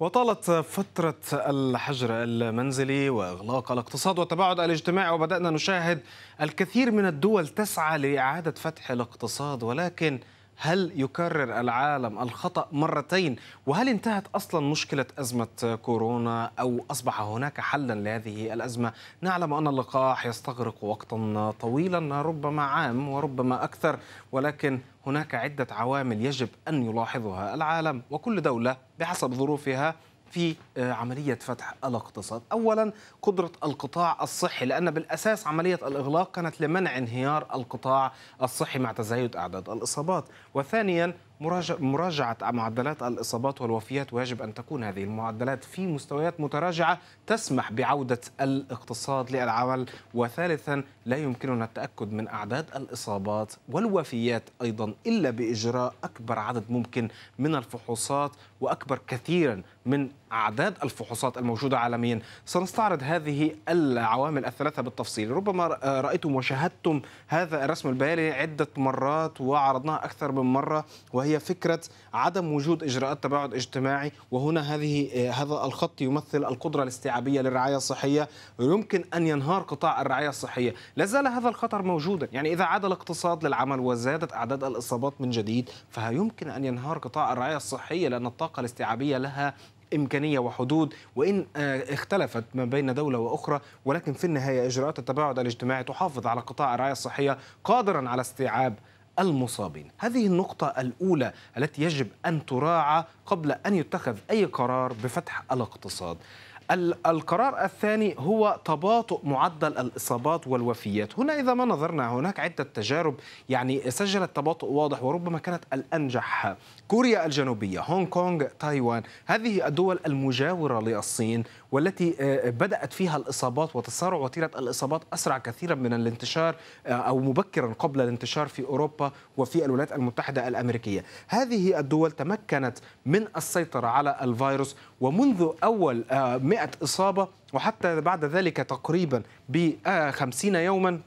وطالت فترة الحجر المنزلي وإغلاق الاقتصاد والتباعد الاجتماعي وبدأنا نشاهد الكثير من الدول تسعى لإعادة فتح الاقتصاد ولكن هل يكرر العالم الخطأ مرتين وهل انتهت أصلا مشكلة أزمة كورونا أو أصبح هناك حلا لهذه الأزمة نعلم أن اللقاح يستغرق وقتا طويلا ربما عام وربما أكثر ولكن هناك عدة عوامل يجب أن يلاحظها العالم وكل دولة بحسب ظروفها في آه، عملية فتح الاقتصاد أولا قدرة القطاع الصحي لأن بالأساس عملية الإغلاق كانت لمنع انهيار القطاع الصحي مع تزايد أعداد الإصابات وثانيا مراجعة معدلات الإصابات والوفيات ويجب أن تكون هذه المعدلات في مستويات متراجعة تسمح بعودة الاقتصاد للعمل وثالثا لا يمكننا التأكد من أعداد الإصابات والوفيات أيضا إلا بإجراء أكبر عدد ممكن من الفحوصات وأكبر كثيرا من أعداد الفحوصات الموجودة عالميا سنستعرض هذه العوامل الثلاثة بالتفصيل ربما آه، رأيتم وشاهدتم هذا الرسم البياني عدة مرات وعرضناه أكثر من مرة وهي فكرة عدم وجود إجراءات تباعد اجتماعي وهنا هذه آه، هذا الخط يمثل القدرة الاستيعابية للرعاية الصحية يمكن أن ينهار قطاع الرعاية الصحية لا زال هذا الخطر موجودا يعني إذا عاد الاقتصاد للعمل وزادت أعداد الإصابات من جديد فيمكن أن ينهار قطاع الرعاية الصحية لأن الطاقة الاستيعابية لها إمكانية وحدود وإن آه، اختلفت ما بين دولة وأخرى ولكن في النهاية إجراءات التباعد الاجتماعي تحافظ على قطاع الرعاية الصحية قادرا على استيعاب المصابين هذه النقطة الأولى التي يجب أن تراعى قبل أن يتخذ أي قرار بفتح الاقتصاد القرار الثاني هو تباطؤ معدل الإصابات والوفيات هنا إذا ما نظرنا هناك عدة تجارب يعني سجلت تباطؤ واضح وربما كانت الأنجح كوريا الجنوبية هونغ كونغ تايوان هذه الدول المجاورة للصين والتي آه، آه، بدأت فيها الإصابات وتسارع وتيرة الإصابات أسرع كثيرا من الانتشار آه، أو مبكرا قبل الانتشار في أوروبا وفي الولايات المتحدة الأمريكية هذه الدول تمكنت من السيطرة على الفيروس ومنذ أول 100 إصابة وحتى بعد ذلك تقريبا ب 50 يوما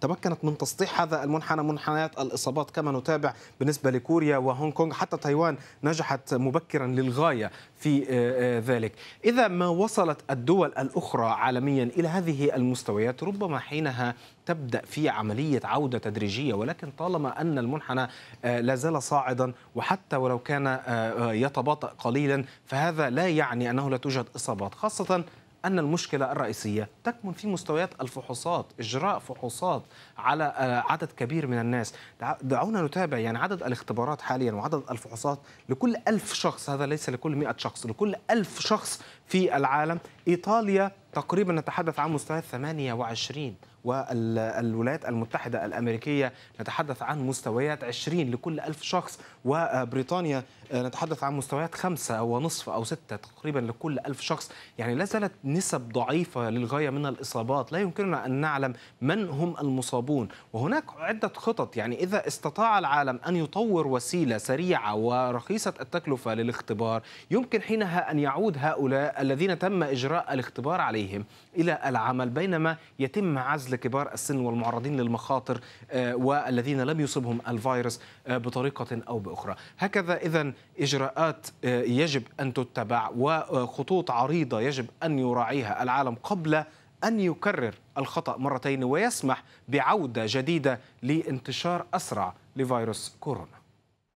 تمكنت من تسطيح هذا المنحنى منحنيات الإصابات كما نتابع بالنسبة لكوريا وهونغ كونغ حتى تايوان نجحت مبكرا للغاية في آه، آه، ذلك إذا ما وصلت الدول الأخرى عالميا إلى هذه المستويات ربما حينها تبدا في عمليه عوده تدريجيه ولكن طالما ان المنحنى آه، لا زال صاعدا وحتى ولو كان يتباطا قليلا فهذا لا يعني انه لا توجد اصابات خاصه أن المشكلة الرئيسية تكمن في مستويات الفحوصات إجراء فحوصات على آه، عدد كبير من الناس دعونا نتابع يعني عدد الاختبارات حاليا وعدد الفحوصات لكل ألف شخص هذا ليس لكل مئة شخص لكل ألف شخص في العالم إيطاليا تقريبا نتحدث عن مستويات 28 والولايات المتحدة الأمريكية نتحدث عن مستويات 20 لكل ألف شخص وبريطانيا آه، نتحدث عن مستويات خمسة ونصف أو ستة تقريبا لكل ألف شخص يعني لا زالت نسب ضعيفة للغاية من الإصابات لا يمكننا أن نعلم من هم المصابون وهناك عدة خطط يعني إذا استطاع العالم أن يطور وسيلة سريعة ورخيصة التكلفة للاختبار يمكن حينها أن يعود هؤلاء الذين تم إجراء الاختبار عليهم عليهم إلى العمل بينما يتم عزل كبار السن والمعرضين للمخاطر آه، والذين لم يصبهم الفيروس آه، بطريقة أو بأخرى هكذا إذا إجراءات آه، يجب أن تتبع وخطوط عريضة يجب أن يراعيها العالم قبل أن يكرر الخطأ مرتين ويسمح بعودة جديدة لانتشار أسرع لفيروس كورونا